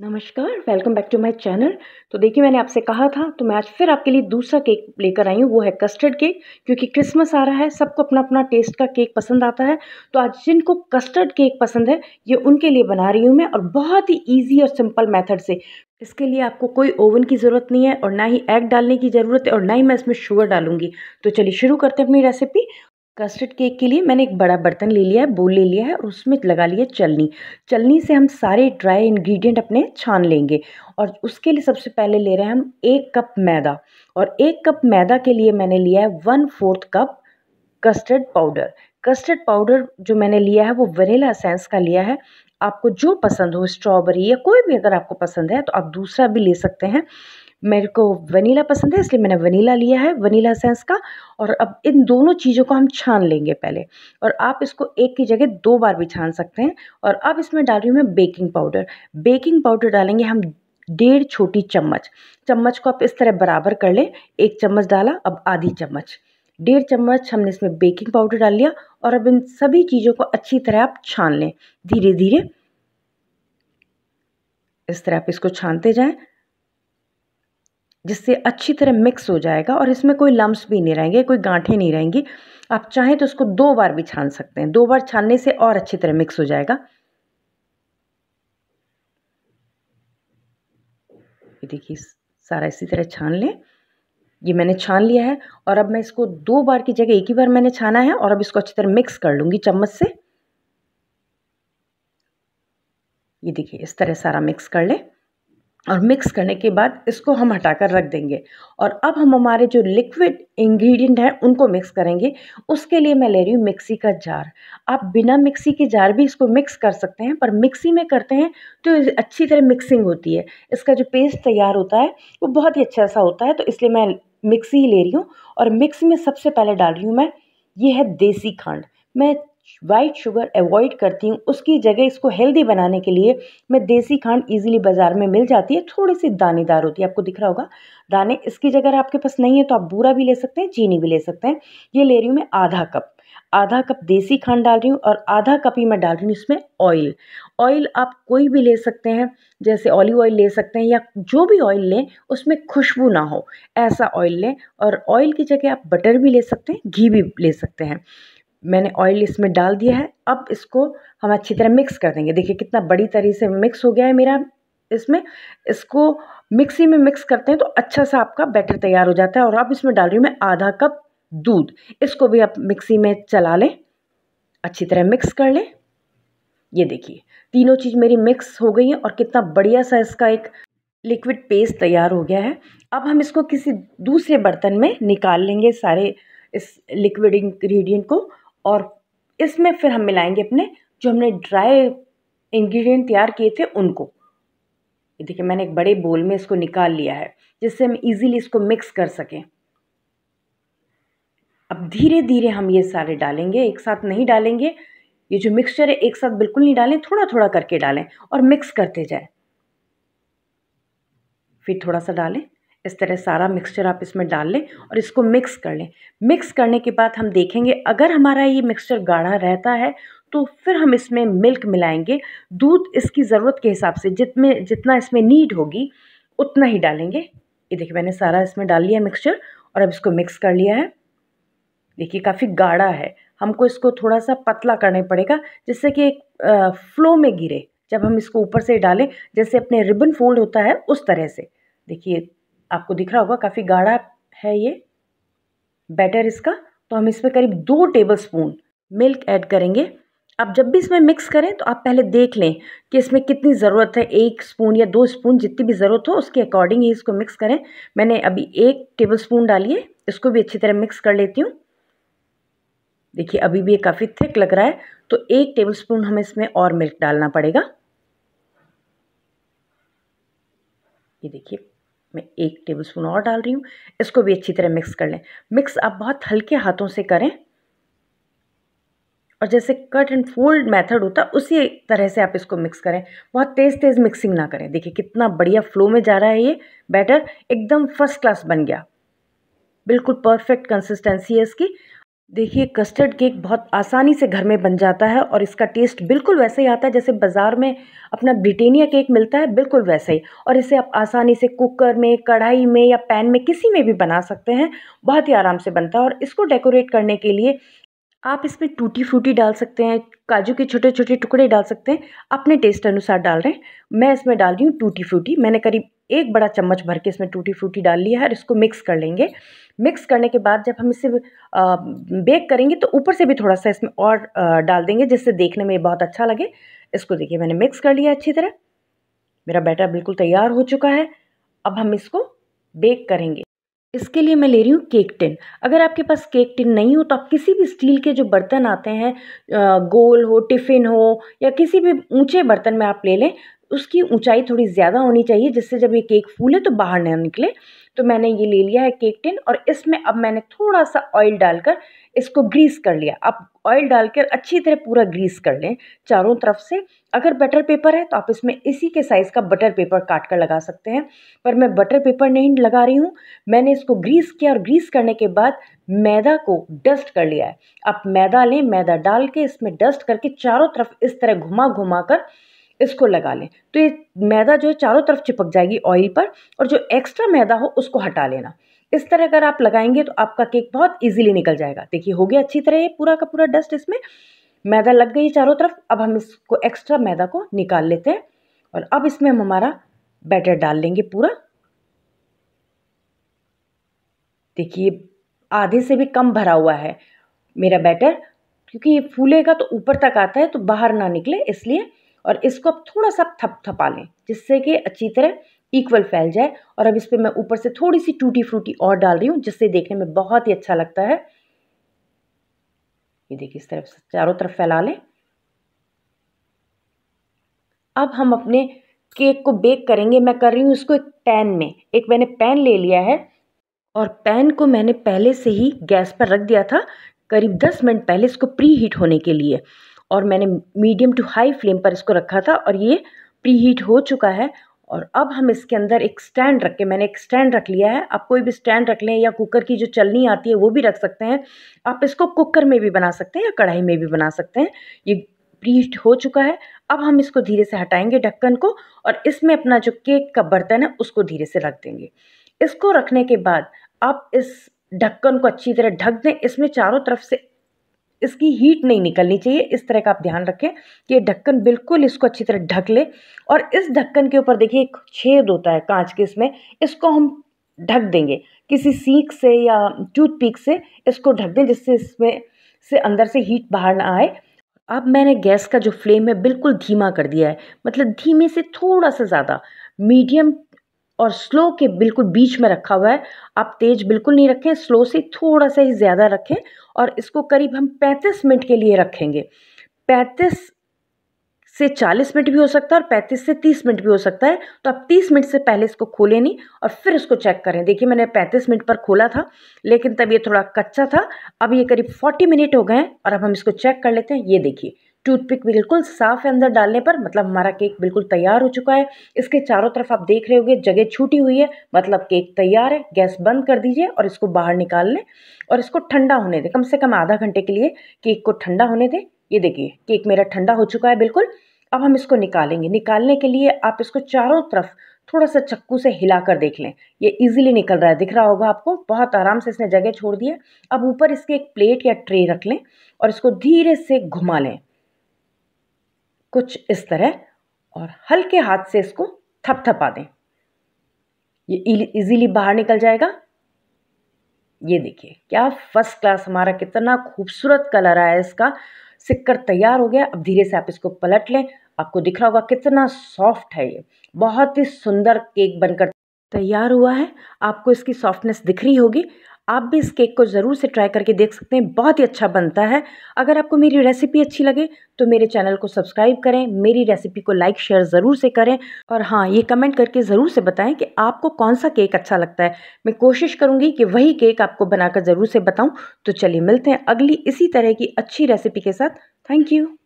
नमस्कार welcome back to my channel तो देखिए मैंने आपसे कहा था तो मैं आज फिर आपके लिए दूसरा केक लेकर आई हूँ वो है कस्टर्ड केक क्योंकि क्रिसमस आ रहा है सबको अपना अपना टेस्ट का केक पसंद आता है तो आज जिनको कस्टर्ड केक पसंद है ये उनके लिए बना रही हूँ मैं और बहुत ही ईजी और सिंपल मैथड से इसके लिए आपको कोई ओवन की ज़रूरत नहीं है और ना ही एग डालने की ज़रूरत है और ना ही मैं इसमें शुगर डालूंगी तो चलिए शुरू करते हैं अपनी रेसिपी कस्टर्ड केक के लिए मैंने एक बड़ा बर्तन ले लिया है बोल ले लिया है और उसमें लगा लिया चलनी चलनी से हम सारे ड्राई इंग्रेडिएंट अपने छान लेंगे और उसके लिए सबसे पहले ले रहे हैं हम एक कप मैदा और एक कप मैदा के लिए मैंने लिया है one fourth cup custard powder custard powder जो मैंने लिया है वो वनीला असेंस का लिया है आपको जो पसंद हो स्ट्रॉबेरी या कोई भी अगर आपको पसंद है तो आप दूसरा भी ले सकते हैं मेरे को वनीला पसंद है इसलिए मैंने वनीला लिया है वनीला सेंस का और अब इन दोनों चीज़ों को हम छान लेंगे पहले और आप इसको एक की जगह दो बार भी छान सकते हैं और अब इसमें डाल रही हूँ मैं बेकिंग पाउडर बेकिंग पाउडर डालेंगे हम डेढ़ छोटी चम्मच चम्मच को आप इस तरह बराबर कर लें एक चम्मच डाला अब आधी चम्मच डेढ़ चम्मच हमने इसमें बेकिंग पाउडर डाल लिया और अब इन सभी चीज़ों को अच्छी तरह आप छान लें धीरे धीरे इस तरह आप इसको छानते जाएं जिससे अच्छी तरह मिक्स हो जाएगा और इसमें कोई लम्स भी नहीं रहेंगे कोई गांठें नहीं रहेंगी आप चाहें तो इसको दो बार भी छान सकते हैं दो बार छानने से और अच्छी तरह मिक्स हो जाएगा ये देखिए सारा इसी तरह छान लें ये मैंने छान लिया है और अब मैं इसको दो बार की जगह एक ही बार मैंने छाना है और अब इसको अच्छी तरह मिक्स कर लूँगी चम्मच से ये देखिए इस तरह सारा मिक्स कर लें और मिक्स करने के बाद इसको हम हटाकर रख देंगे और अब हम हमारे जो लिक्विड इंग्रेडिएंट हैं उनको मिक्स करेंगे उसके लिए मैं ले रही हूँ मिक्सी का जार आप बिना मिक्सी के जार भी इसको मिक्स कर सकते हैं पर मिक्सी में करते हैं तो अच्छी तरह मिक्सिंग होती है इसका जो पेस्ट तैयार होता है वो बहुत ही अच्छा सा होता है तो इसलिए मैं मिक्सी ही ले रही हूँ और मिक्स में सबसे पहले डाल रही हूँ मैं ये है देसी खांड मैं वाइट शुगर अवॉइड करती हूँ उसकी जगह इसको हेल्दी बनाने के लिए मैं देसी खांड इजीली बाज़ार में मिल जाती है थोड़ी सी दानेदार होती है आपको दिख रहा होगा दाने इसकी जगह अगर आपके पास नहीं है तो आप बूरा भी ले सकते हैं चीनी भी ले सकते हैं ये ले रही हूँ मैं आधा कप आधा कप देसी खांड डाल रही हूँ और आधा कप ही मैं डाल रही हूँ इसमें ऑयल ऑयल आप कोई भी ले सकते हैं जैसे ऑलिव ऑयल ले सकते हैं या जो भी ऑयल लें उसमें खुशबू ना हो ऐसा ऑयल लें और ऑयल की जगह आप बटर भी ले सकते हैं घी भी ले सकते हैं मैंने ऑयल इसमें डाल दिया है अब इसको हम अच्छी तरह मिक्स कर देंगे देखिए कितना बड़ी तरीके से मिक्स हो गया है मेरा इसमें इसको मिक्सी में मिक्स करते हैं तो अच्छा सा आपका बैटर तैयार हो जाता है और अब इसमें डाल रही हूँ मैं आधा कप दूध इसको भी आप मिक्सी में चला लें अच्छी तरह मिक्स कर लें ये देखिए तीनों चीज़ मेरी मिक्स हो गई है और कितना बढ़िया सा इसका एक लिक्विड पेस्ट तैयार हो गया है अब हम इसको किसी दूसरे बर्तन में निकाल लेंगे सारे इस लिक्विड इंग्रेडिएंट को और इसमें फिर हम मिलाएंगे अपने जो हमने ड्राई इंग्रेडिएंट तैयार किए थे उनको ये देखिए मैंने एक बड़े बोल में इसको निकाल लिया है जिससे हम इजीली इसको मिक्स कर सकें अब धीरे धीरे हम ये सारे डालेंगे एक साथ नहीं डालेंगे ये जो मिक्सचर है एक साथ बिल्कुल नहीं डालें थोड़ा थोड़ा करके डालें और मिक्स करते जाए फिर थोड़ा सा डालें इस तरह सारा मिक्सचर आप इसमें डाल लें और इसको मिक्स कर लें मिक्स करने के बाद हम देखेंगे अगर हमारा ये मिक्सचर गाढ़ा रहता है तो फिर हम इसमें मिल्क मिलाएंगे दूध इसकी ज़रूरत के हिसाब से जितने जितना इसमें नीड होगी उतना ही डालेंगे ये देखिए मैंने सारा इसमें डाल लिया मिक्सचर और अब इसको मिक्स कर लिया है देखिए काफ़ी गाढ़ा है हमको इसको थोड़ा सा पतला करने पड़ेगा जिससे कि एक फ्लो में गिरे जब हम इसको ऊपर से डालें जैसे अपने रिबन फोल्ड होता है उस तरह से देखिए आपको दिख रहा होगा काफ़ी गाढ़ा है ये बैटर इसका तो हम इसमें करीब दो टेबल स्पून मिल्क ऐड करेंगे आप जब भी इसमें मिक्स करें तो आप पहले देख लें कि इसमें कितनी ज़रूरत है एक स्पून या दो स्पून जितनी भी ज़रूरत हो उसके अकॉर्डिंग ही इसको मिक्स करें मैंने अभी एक टेबल स्पून डाली है इसको भी अच्छी तरह मिक्स कर लेती हूँ देखिए अभी भी ये काफ़ी थिक लग रहा है तो एक टेबल स्पून हमें इसमें और मिल्क डालना पड़ेगा ये देखिए एक टेबल स्पून और डाल रही हूँ इसको भी अच्छी तरह मिक्स कर लें मिक्स आप बहुत हल्के हाथों से करें और जैसे कट एंड फोल्ड मेथड होता है उसी तरह से आप इसको मिक्स करें बहुत तेज़ तेज़ मिक्सिंग ना करें देखिए कितना बढ़िया फ्लो में जा रहा है ये बैटर एकदम फर्स्ट क्लास बन गया बिल्कुल परफेक्ट कंसिस्टेंसी है इसकी देखिए कस्टर्ड केक बहुत आसानी से घर में बन जाता है और इसका टेस्ट बिल्कुल वैसे ही आता है जैसे बाज़ार में अपना ब्रिटेनिया केक मिलता है बिल्कुल वैसे ही और इसे आप आसानी से कुकर में कढ़ाई में या पैन में किसी में भी बना सकते हैं बहुत ही आराम से बनता है और इसको डेकोरेट करने के लिए आप इसमें टूटी फ्रूटी डाल सकते हैं काजू के छोटे छोटे टुकड़े डाल सकते हैं अपने टेस्ट अनुसार डाल रहे हैं मैं इसमें डाल रही हूँ टूटी फ्रूटी मैंने करीब एक बड़ा चम्मच भर के इसमें टूटी फ्रूटी डाल लिया है और इसको मिक्स कर लेंगे मिक्स करने के बाद जब हम इसे बेक करेंगे तो ऊपर से भी थोड़ा सा इसमें और डाल देंगे जिससे देखने में बहुत अच्छा लगे इसको देखिए मैंने मिक्स कर लिया अच्छी तरह मेरा बैटर बिल्कुल तैयार हो चुका है अब हम इसको बेक करेंगे इसके लिए मैं ले रही हूँ केक टिन अगर आपके पास केक टिन नहीं हो तो आप किसी भी स्टील के जो बर्तन आते हैं गोल हो टिफ़िन हो या किसी भी ऊंचे बर्तन में आप ले लें उसकी ऊंचाई थोड़ी ज़्यादा होनी चाहिए जिससे जब ये केक फूले तो बाहर ना निकले तो मैंने ये ले लिया है केक टिन और इसमें अब मैंने थोड़ा सा ऑयल डालकर इसको ग्रीस कर लिया आप ऑयल डालकर अच्छी तरह पूरा ग्रीस कर लें चारों तरफ से अगर बटर पेपर है तो आप इसमें इसी के साइज़ का बटर पेपर काट कर लगा सकते हैं पर मैं बटर पेपर नहीं लगा रही हूँ मैंने इसको ग्रीस किया और ग्रीस करने के बाद मैदा को डस्ट कर लिया है आप मैदा लें मैदा डाल के इसमें डस्ट करके चारों तरफ इस तरह घुमा घुमा कर इसको लगा लें तो ये मैदा जो है चारों तरफ चिपक जाएगी ऑयल पर और जो एक्स्ट्रा मैदा हो उसको हटा लेना इस तरह अगर आप लगाएंगे तो आपका केक बहुत इजीली निकल जाएगा देखिए हो गया अच्छी तरह ये पूरा का पूरा डस्ट इसमें मैदा लग गई चारों तरफ अब हम इसको एक्स्ट्रा मैदा को निकाल लेते हैं और अब इसमें हम हमारा बैटर डाल लेंगे पूरा देखिए आधे से भी कम भरा हुआ है मेरा बैटर क्योंकि ये फूलेगा तो ऊपर तक आता है तो बाहर ना निकले इसलिए और इसको आप थोड़ा सा थपथपा लें जिससे कि अच्छी तरह इक्वल फैल जाए और अब इस पर मैं ऊपर से थोड़ी सी टूटी फ्रूटी और डाल रही हूँ जिससे देखने में बहुत ही अच्छा लगता है ये देखिए इस तरफ चारों तरफ फैला लें अब हम अपने केक को बेक करेंगे मैं कर रही हूँ इसको एक पैन में एक मैंने पैन ले लिया है और पैन को मैंने पहले से ही गैस पर रख दिया था करीब दस मिनट पहले इसको प्री हीट होने के लिए और मैंने मीडियम टू हाई फ्लेम पर इसको रखा था और ये प्री हीट हो चुका है और अब हम इसके अंदर एक स्टैंड रख के मैंने एक स्टैंड रख लिया है आप कोई भी स्टैंड रख लें या कुकर की जो चलनी आती है वो भी रख सकते हैं आप इसको कुकर में भी बना सकते हैं या कढ़ाई में भी बना सकते हैं ये हीट हो चुका है अब हम इसको धीरे से हटाएंगे ढक्कन को और इसमें अपना जो केक का बर्तन है उसको धीरे से रख देंगे इसको रखने के बाद आप इस ढक्कन को अच्छी तरह ढक दें इसमें चारों तरफ से इसकी हीट नहीं निकलनी चाहिए इस तरह का आप ध्यान रखें कि ये ढक्कन बिल्कुल इसको अच्छी तरह ढक ले और इस ढक्कन के ऊपर देखिए एक छेद होता है कांच के इसमें इसको हम ढक देंगे किसी सीख से या टूथपिक से इसको ढक दें जिससे इसमें से अंदर से हीट बाहर ना आए अब मैंने गैस का जो फ्लेम है बिल्कुल धीमा कर दिया है मतलब धीमे से थोड़ा सा ज़्यादा मीडियम और स्लो के बिल्कुल बीच में रखा हुआ है आप तेज़ बिल्कुल नहीं रखें स्लो से थोड़ा सा ही ज़्यादा रखें और इसको करीब हम 35 मिनट के लिए रखेंगे 35 से 40 मिनट भी हो सकता है और 35 से 30 मिनट भी हो सकता है तो आप 30 मिनट से पहले इसको खोलें नहीं और फिर इसको चेक करें देखिए मैंने 35 मिनट पर खोला था लेकिन तब ये थोड़ा कच्चा था अब ये करीब 40 मिनट हो गए हैं और अब हम इसको चेक कर लेते हैं ये देखिए टूथपिक बिल्कुल साफ है अंदर डालने पर मतलब हमारा केक बिल्कुल तैयार हो चुका है इसके चारों तरफ आप देख रहे होंगे जगह छूटी हुई है मतलब केक तैयार है गैस बंद कर दीजिए और इसको बाहर निकाल लें और इसको ठंडा होने दें कम से कम आधा घंटे के लिए केक को ठंडा होने दें ये देखिए केक मेरा ठंडा हो चुका है बिल्कुल अब हम इसको निकालेंगे निकालने के लिए आप इसको चारों तरफ थोड़ा सा चक्कू से हिला कर देख लें ये इजीली निकल रहा है दिख रहा होगा आपको बहुत आराम से इसने जगह छोड़ दिया अब ऊपर इसके एक प्लेट या ट्रे रख लें और इसको धीरे से घुमा लें कुछ इस तरह और हल्के हाथ से इसको थपथपा दें ये इजीली बाहर निकल जाएगा ये देखिए क्या फर्स्ट क्लास हमारा कितना खूबसूरत कलर आया इसका सिक्कर तैयार हो गया अब धीरे से आप इसको पलट लें आपको दिख रहा होगा कितना सॉफ्ट है ये बहुत ही सुंदर केक बनकर तैयार हुआ है आपको इसकी सॉफ्टनेस दिख रही होगी आप भी इस केक को ज़रूर से ट्राई करके देख सकते हैं बहुत ही अच्छा बनता है अगर आपको मेरी रेसिपी अच्छी लगे तो मेरे चैनल को सब्सक्राइब करें मेरी रेसिपी को लाइक शेयर ज़रूर से करें और हाँ ये कमेंट करके ज़रूर से बताएं कि आपको कौन सा केक अच्छा लगता है मैं कोशिश करूँगी कि वही केक आपको बनाकर ज़रूर से बताऊँ तो चलिए मिलते हैं अगली इसी तरह की अच्छी रेसिपी के साथ थैंक यू